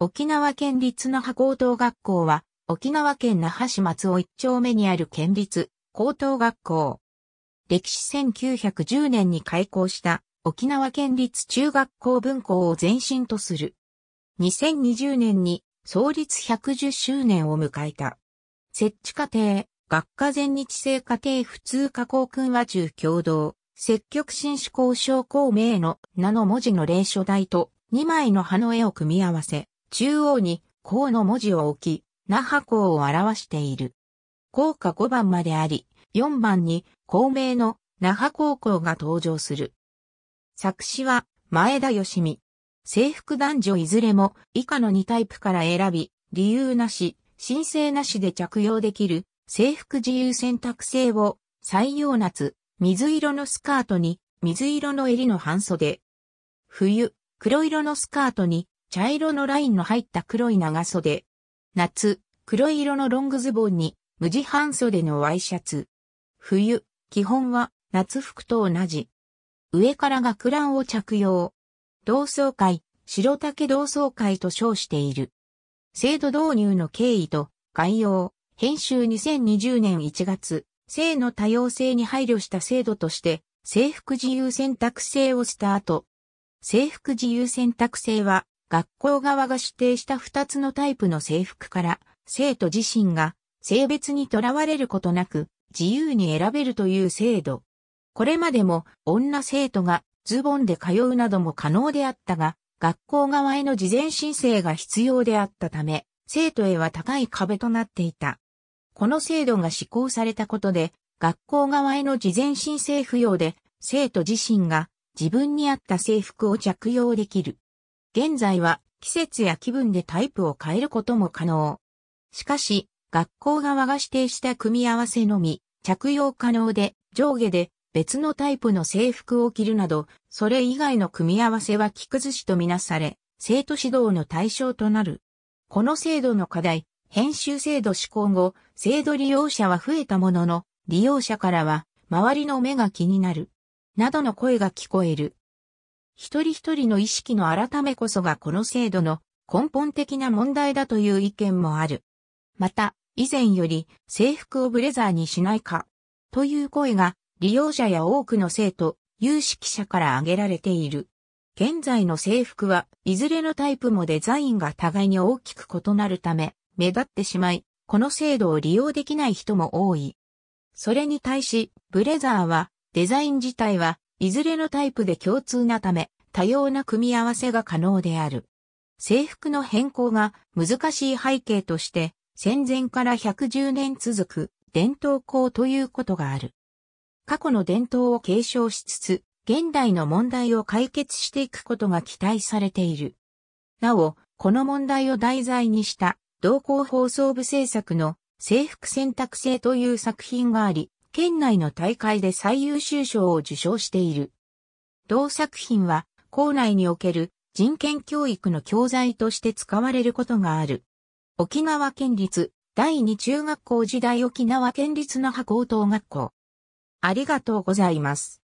沖縄県立那覇高等学校は、沖縄県那覇市松尾一丁目にある県立高等学校。歴史1910年に開校した沖縄県立中学校分校を前身とする。2020年に創立110周年を迎えた。設置課程、学科全日制課程普通加工訓和中共同、積極新思考症公名の名の文字の霊書台と2枚の葉の絵を組み合わせ、中央に項の文字を置き、那覇港を表している。校下5番まであり、4番に校名の那覇高校が登場する。作詞は前田し美。制服男女いずれも以下の2タイプから選び、理由なし、申請なしで着用できる制服自由選択制を採用夏、水色のスカートに水色の襟の半袖。冬、黒色のスカートに茶色のラインの入った黒い長袖。夏、黒色のロングズボンに、無地半袖のワイシャツ。冬、基本は夏服と同じ。上から学ランを着用。同窓会、白竹同窓会と称している。制度導入の経緯と概要、編集2020年1月、性の多様性に配慮した制度として、制服自由選択制をスタート。制服自由選択制は、学校側が指定した2つのタイプの制服から、生徒自身が性別にとらわれることなく自由に選べるという制度。これまでも女生徒がズボンで通うなども可能であったが、学校側への事前申請が必要であったため、生徒へは高い壁となっていた。この制度が施行されたことで、学校側への事前申請不要で、生徒自身が自分に合った制服を着用できる。現在は季節や気分でタイプを変えることも可能。しかし、学校側が指定した組み合わせのみ、着用可能で、上下で別のタイプの制服を着るなど、それ以外の組み合わせは着崩しとみなされ、生徒指導の対象となる。この制度の課題、編集制度施行後、制度利用者は増えたものの、利用者からは、周りの目が気になる。などの声が聞こえる。一人一人の意識の改めこそがこの制度の根本的な問題だという意見もある。また、以前より制服をブレザーにしないか、という声が利用者や多くの生徒、有識者から挙げられている。現在の制服はいずれのタイプもデザインが互いに大きく異なるため、目立ってしまい、この制度を利用できない人も多い。それに対し、ブレザーは、デザイン自体はいずれのタイプで共通なため、多様な組み合わせが可能である。制服の変更が難しい背景として、戦前から110年続く伝統校ということがある。過去の伝統を継承しつつ、現代の問題を解決していくことが期待されている。なお、この問題を題材にした同校放送部制作の制服選択制という作品があり、県内の大会で最優秀賞を受賞している。同作品は、校内における人権教育の教材として使われることがある。沖縄県立第二中学校時代沖縄県立那覇高等学校。ありがとうございます。